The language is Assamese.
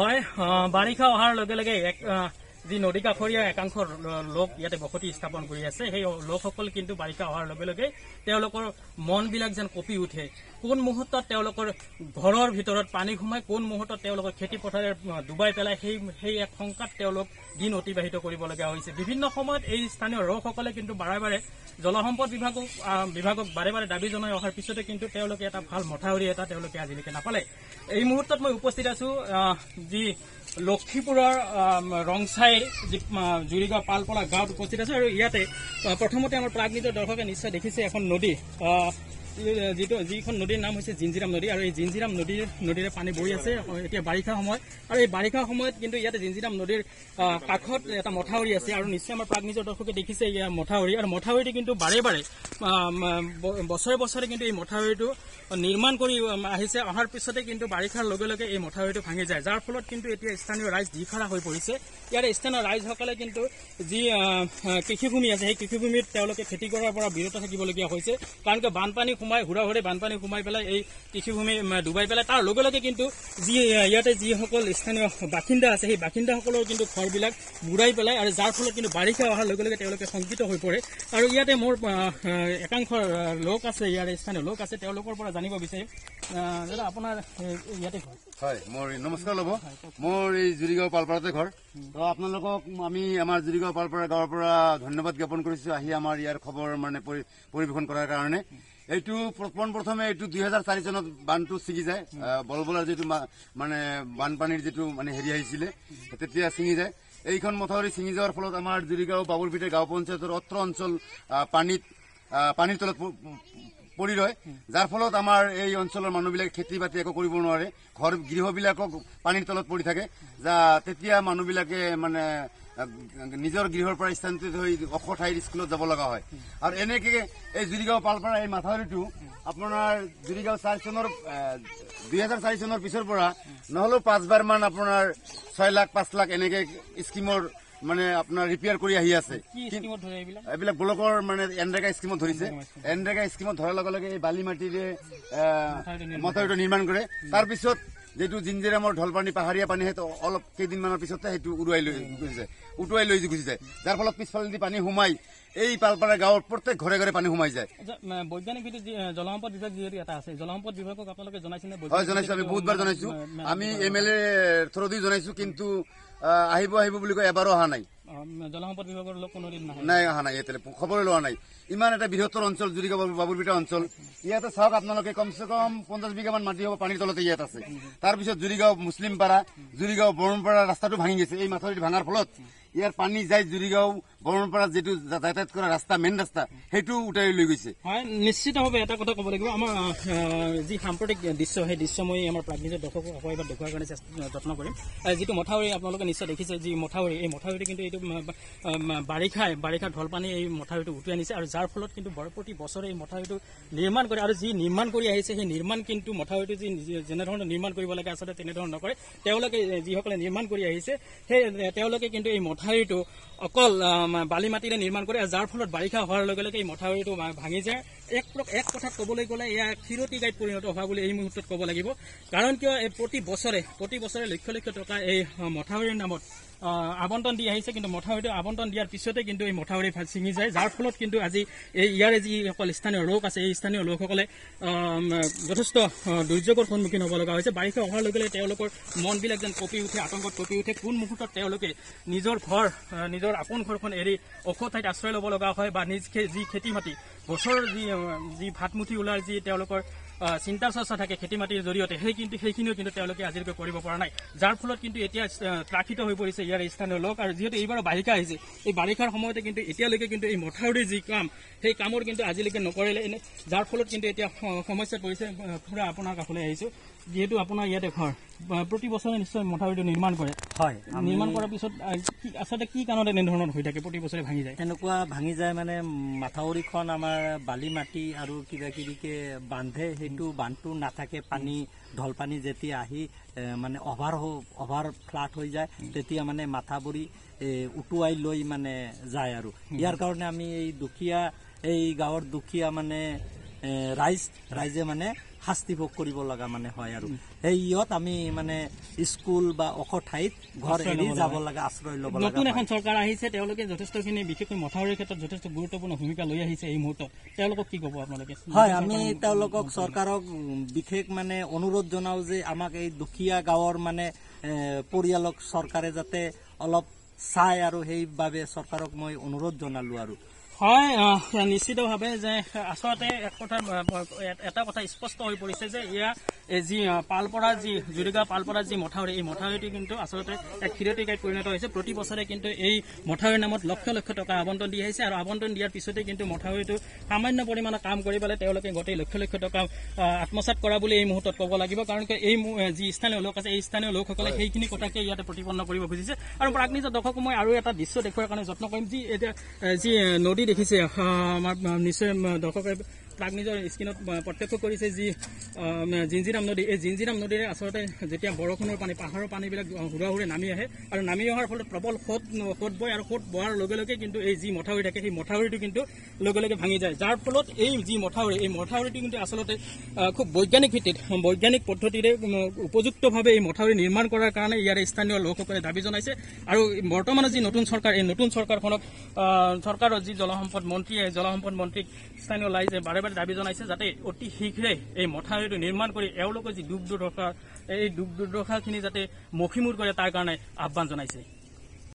হয় বাৰিষা অহাৰ লগে লগে এক যি নদী কাষৰীয়া একাংশ লোক ইয়াতে বসতি স্থাপন কৰি আছে সেই লোকসকল কিন্তু বাৰিষা অহাৰ লগে লগে তেওঁলোকৰ মনবিলাক যেন কঁপি উঠে কোন মুহূৰ্তত তেওঁলোকৰ ঘৰৰ ভিতৰত পানী সোমাই কোন মুহূৰ্তত তেওঁলোকৰ খেতি পথাৰে ডুবাই পেলাই সেই সেই এক শংকাত তেওঁলোক দিন অতিবাহিত কৰিবলগীয়া হৈছে বিভিন্ন সময়ত এই স্থানীয় লোকসকলে কিন্তু বাৰে বাৰে জলসম্পদ বিভাগক বিভাগক বাৰে বাৰে দাবী জনাই অহাৰ পিছতে কিন্তু তেওঁলোকে এটা ভাল মথাউৰি এটা তেওঁলোকে আজিলৈকে নাপালে এই মুহূৰ্তত মই উপস্থিত আছো যি লক্ষীপুৰৰ ৰংচাই জুৰিগাঁও পালপলা গাঁৱত উপস্থিত আছোঁ আৰু ইয়াতে প্ৰথমতে আমাৰ প্ৰাগ নিজৰ দৰ্শকে নিশ্চয় দেখিছে এখন নদী যিটো যিখন নদীৰ নাম হৈছে জিঞ্জিৰাম নদী আৰু এই জিঞ্জিৰাম নদীৰ নদীৰে পানী বৈ আছে এতিয়া বাৰিষা সময় আৰু এই বাৰিষা সময়ত কিন্তু ইয়াতে জিঞ্জিৰাম নদীৰ কাষত এটা মথাউৰি আছে আৰু নিশ্চয় আমাৰ প্ৰাগ নিজৰ দৰ্শকে দেখিছে ইয়াৰ মথাউৰি আৰু মথাউৰিটো কিন্তু বাৰে বাৰে বছৰে বছৰে কিন্তু এই মথাউৰিটো নিৰ্মাণ কৰি আহিছে অহাৰ পিছতে কিন্তু বাৰিষাৰ লগে লগে এই মথাউৰিটো ভাঙি যায় যাৰ ফলত কিন্তু এতিয়া স্থানীয় ৰাইজ দিশাৰা হৈ পৰিছে ইয়াৰে স্থানীয় ৰাইজসকলে কিন্তু যি কৃষিভূমি আছে সেই কৃষিভূমিত তেওঁলোকে খেতি কৰাৰ পৰা বিৰত থাকিবলগীয়া হৈছে কাৰণ কিয় বানপানী সোমাই হুৰা হুৰে বানপানী সোমাই পেলাই এই কৃষিভূমি ডুবাই পেলাই তাৰ লগে লগে কিন্তু যি ইয়াতে যিসকল স্থানীয় বাসিন্দা আছে সেই বাসিন্দাসকলৰ কিন্তু ঘৰবিলাক বুৰাই পেলায় আৰু যাৰ ফলত কিন্তু বাৰিষা অহাৰ লগে লগে তেওঁলোকে শংকিত হৈ পৰে আৰু ইয়াতে মোৰ একাংশ লোক আছে ইয়াৰ স্থানীয় লোক আছে তেওঁলোকৰ পৰা জানিব বিচাৰিম দাদা আপোনাৰ ইয়াতে হয় মোৰ নমস্কাৰ ল'ব মোৰ এই জুৰিগাঁও পালপাৰাতে ঘৰ তো আপোনালোকক আমি আমাৰ জুৰিগাঁও পালপাৰা গাঁৱৰ পৰা ধন্যবাদ জ্ঞাপন কৰিছো আহি আমাৰ ইয়াৰ খবৰ মানে পৰিৱেশন কৰাৰ কাৰণে এইটো পোন প্ৰথমে এইটো দুই হাজাৰ চাৰি চনত বানটো ছিঙি যায় বলবলাৰ যিটো মানে বানপানীৰ যিটো মানে হেৰি আহিছিলে তেতিয়া ছিঙি যায় এইখন মথাউৰি ছিঙি যোৱাৰ ফলত আমাৰ জুৰিগাঁও বাবুৰপিঠে গাঁও পঞ্চায়তৰ অত্ৰ অঞ্চল পানীত পানীৰ তলত পৰি ৰয় যাৰ ফলত আমাৰ এই অঞ্চলৰ মানুহবিলাকে খেতি বাতি একো কৰিব নোৱাৰে ঘৰ গৃহবিলাকক পানীৰ তলত পৰি থাকে তেতিয়া মানুহবিলাকে মানে নিজৰ গৃহৰ পৰা স্থানান্তৰিত হৈ অস ঠাইৰ স্কুলত যাব লগা হয় আৰু এনেকে এই জুৰিগাঁও পালপাৰা এই মাথাউৰিটো আপোনাৰ জুৰিগাঁও চাৰি চনৰ দুই হাজাৰ চাৰি চনৰ পিছৰ পৰা নহ'লেও পাঁচবাৰমান আপোনাৰ ছয় লাখ পাঁচ লাখ এনেকে স্কিমৰ মানে আপোনাৰ ৰিপেয়াৰ কৰি আহি আছে এইবিলাক ব্লকৰ মানে এনৰেগা স্কিমত ধৰিছে এনৰেগা স্কিমত ধৰাৰ লগে লগে এই বালি মাটিৰে মথাউৰিটো নিৰ্মাণ কৰে তাৰপিছত যেহেতু জিঞ্জিৰামৰ ঢলপানী পাহাৰীয়া পানী সেইটো অলপ কেইদিনমানৰ পিছতে সেইটো উৰুৱাই লৈ গুচি যায় উটুৱাই লৈ গুচি যায় যাৰ ফলত পিছফালে যদি পানী সোমাই এই পালপাৰা গাঁৱৰ প্ৰত্যেক ঘৰে ঘৰে পানী সোমাই যায় বৈজ্ঞানিক জল বিভাগ যিহেতু এটা আছে জলসম্পদ বিভাগক আপোনালোকে জনাইছেনে হয় জনাইছো আমি বহুতবাৰ জনাইছো আমি এম এল এৰ থ্ৰদি জনাইছো কিন্তু আহিব আহিব বুলি কৈ এবাৰো অহা নাই জলসম্পদ বিভাগৰ লোক কোনোদিন নাই অহা নাই ইয়াতে খবৰ লোৱা নাই ইমান এটা বৃহত্তৰ অঞ্চল জুৰিকা বাবুৰবিটা অঞ্চল ইয়াতে চাওক আপোনালোকে কমচে কম পঞ্চাছ বিঘামান মাটি হ'ব পানীৰ তলতে ইয়াত আছে তাৰপিছত জুৰিগাঁও মুছলিমপাৰা জুৰিগাঁও বৰমপাৰা ৰাস্তাটো ভাঙি গৈছে এই মাথৰিত ভাঙাৰ ফলত ইয়াৰ পানী যায় জুৰিগাঁও বরমপাড়া যেটু যাতায়াত করা রাস্তা মেইন রাস্তা সেটু উটাই লৈ গৈছে হয় নিশ্চিতভাবে এটা কথা কব লাগিব আমার যে সাম্প্রতিক দৃশ্য সেই দৃশ্য মই আমার প্রাগনিজ দর্শক সকল দেখুৱাৰ কাৰণে কাৰণে যত্ন কৰিম যিটো মথাউৰি আপোনালোকে নিশ্চয় দেখিছে যি মথাউৰি এই মথাউৰিটো কিন্তু এই বাৰিষায় বাৰিষাৰ ঢলপানি এই মথাউৰিটো উঠে আনিছে আৰু যাৰ ফলত কিন্তু প্ৰতি বছৰে এই মথাউৰিটো নিৰ্মাণ কৰে আৰু যি নিৰ্মাণ কৰি আহিছে সেই নিৰ্মাণ কিন্তু মথাউৰিটো যি যেনেধৰণে নিৰ্মাণ কৰিব লাগে আচলতে তেনেধৰণে নকৰে তেওঁলোকে যিসকলে নিৰ্মাণ কৰি আহিছে সেই তেওঁলোকে কিন্তু এই মথাউৰিটো অকল বালি মাটিৰে নিৰ্মাণ কৰে যাৰ ফলত বাৰিষা হোৱাৰ লগে লগে এই মথাউৰিটো ভাঙি যায় এক এক কথা ক'বলৈ গ'লে এয়া ক্ষীৰতী গাইত পৰিণত হোৱা বুলি এই মুহূৰ্তত ক'ব লাগিব কাৰণ কিয় প্ৰতি বছৰে প্ৰতি বছৰে লক্ষ লক্ষ টকা এই মথাউৰিৰ নামত আবন্টন দি আহিছে কিন্তু মথাউৰিটো আবন্টন দিয়াৰ পিছতে কিন্তু এই মথাউৰি ছিঙি যায় যাৰ ফলত কিন্তু আজি এই ইয়াৰে যিসকল স্থানীয় লোক আছে এই স্থানীয় লোকসকলে যথেষ্ট দুৰ্যোগৰ সন্মুখীন হ'ব লগা হৈছে বাৰিষা অহাৰ লগে লগে তেওঁলোকৰ মনবিলাক যেন কঁপি উঠে আতংকত কঁপি উঠে কোন মুহূৰ্তত তেওঁলোকে নিজৰ ঘৰ নিজৰ আপোন ঘৰখন এৰি ওখ ঠাইত আশ্ৰয় ল'ব লগা হয় বা নিজ যি খেতি মাটি গছৰ যি যি ভাতমুঠি ওলাৰ যি তেওঁলোকৰ চিন্তা চৰ্চা থাকে খেতি মাটিৰ জৰিয়তে সেই কিন্তু সেইখিনিও কিন্তু তেওঁলোকে আজিলৈকে কৰিব পৰা নাই যাৰ ফলত কিন্তু এতিয়া ত্ৰাসিত হৈ পৰিছে ইয়াৰ স্থানীয় লোক আৰু যিহেতু এইবাৰ বাৰিষা আহিছে এই বাৰিষাৰ সময়তে কিন্তু এতিয়ালৈকে কিন্তু এই মথাউৰি যি কাম সেই কামৰ কিন্তু আজিলৈকে নকৰিলে এনে যাৰ ফলত কিন্তু এতিয়া সমস্যা পৰিছে পূৰা আপোনাৰ কাষলৈ আহিছোঁ যিহেতু আপোনাৰ ইয়াতে হয় প্ৰতি বছৰে নিশ্চয় মথাউৰিটো নিৰ্মাণ কৰে হয় নিৰ্মাণ কৰাৰ পিছত আচলতে কি কাৰণত এনেধৰণৰ হৈ থাকে প্ৰতি বছৰে ভাঙি যায় তেনেকুৱা ভাঙি যায় মানে মাথাউৰিখন আমাৰ বালি মাটি আৰু কিবা কিবিকে বান্ধে সেইটো বান্ধটো নাথাকে পানী ঢলপানী যেতিয়া আহি মানে অভাৰ হ অভাৰ ফ্লাট হৈ যায় তেতিয়া মানে মাথাবুৰি উটুৱাই লৈ মানে যায় আৰু ইয়াৰ কাৰণে আমি এই দুখীয়া এই গাঁৱৰ দুখীয়া মানে ৰাইজ ৰাইজে মানে শাস্তি ভোগ কৰিব লগা মানে হয় আৰু সেইত আমি মানে স্কুল বা ওখ ঠাইত ঘৰ এৰি যাব লগা আশ্ৰয় ল'ব লাগে নতুন এখন চৰকাৰ আহিছে তেওঁলোকে যথেষ্টখিনি বিশেষকৈ মথাউৰিৰ ক্ষেত্ৰত যথেষ্ট গুৰুত্বপূৰ্ণ ভূমিকা লৈ আহিছে এই মুহূৰ্তত তেওঁলোকক কি ক'ব আপোনালোকে হয় আমি তেওঁলোকক চৰকাৰক বিশেষ মানে অনুৰোধ জনাওঁ যে আমাক এই দুখীয়া গাঁৱৰ মানে পৰিয়ালক চৰকাৰে যাতে অলপ চাই আৰু সেইবাবে চৰকাৰক মই অনুৰোধ জনালোঁ আৰু হয় নিশ্চিতভাৱে যে আচলতে এক কথা এটা কথা স্পষ্ট হৈ পৰিছে যে ইয়াৰ যি পালপৰা যি জুৰিগাঁও পালপৰা যি মথাউৰি এই মথাউৰিটো কিন্তু আচলতে এক ক্ষীৰতিকাই পৰিণত হৈছে প্ৰতি বছৰে কিন্তু এই মথাউৰিৰ নামত লক্ষ লক্ষ টকা আৱণ্টন দি আহিছে আৰু আবণ্টন দিয়াৰ পিছতে কিন্তু মথাউৰিটো সামান্য পৰিমাণে কাম কৰি পেলাই তেওঁলোকে গোটেই লক্ষ লক্ষ টকা আত্মসাত কৰা বুলি এই মুহূৰ্তত ক'ব লাগিব কাৰণ কিয় এই যি স্থানীয় লোক আছে এই স্থানীয় লোকসকলে সেইখিনি কথাকে ইয়াতে প্ৰতিপন্ন কৰিব খুজিছে আৰু নিজৰ দৰ্শকক মই আৰু এটা দৃশ্য দেখুৱাৰ কাৰণে যত্ন কৰিম যি এতিয়া যি নদী দেখিছে আমাৰ নিশ্চয় দৰ্শকে তাক নিজৰ স্কিনত প্ৰত্যক্ষ কৰিছে যি জিঞ্জিৰাম নদী এই জিঞ্জিৰাম নদীৰে আচলতে যেতিয়া বৰষুণৰ পানী পাহাৰৰ পানীবিলাক হুৰা হুৰে নামি আহে আৰু নামি অহাৰ ফলত প্ৰবল সোঁত সোঁত বয় আৰু সোঁত বোৱাৰ লগে লগে কিন্তু এই যি মথাউৰি থাকে সেই মথাউৰিটো কিন্তু লগে লগে ভাঙি যায় যাৰ ফলত এই যি মথাউৰি এই মথাউৰিটো কিন্তু আচলতে খুব বৈজ্ঞানিক ভিত্তিত বৈজ্ঞানিক পদ্ধতিৰে উপযুক্তভাৱে এই মথাউৰি নিৰ্মাণ কৰাৰ কাৰণে ইয়াৰে স্থানীয় লোকসকলে দাবী জনাইছে আৰু বৰ্তমানৰ যি নতুন চৰকাৰ এই নতুন চৰকাৰখনক চৰকাৰৰ যি জলসম্পদ মন্ত্ৰীয়ে জলসম্পদ মন্ত্ৰীক স্থানীয় লাইজে বাৰে বাৰে দাবী জনাইছে যাতে অতি শীঘ্ৰে এই মথাউৰিটো নিৰ্মাণ কৰি এওঁলোকৰ যি দুখ দুৰ্দশা এই দুখ দুৰ্দশাখিনি যাতে মষিমূৰ কৰে তাৰ কাৰণে আহ্বান জনাইছে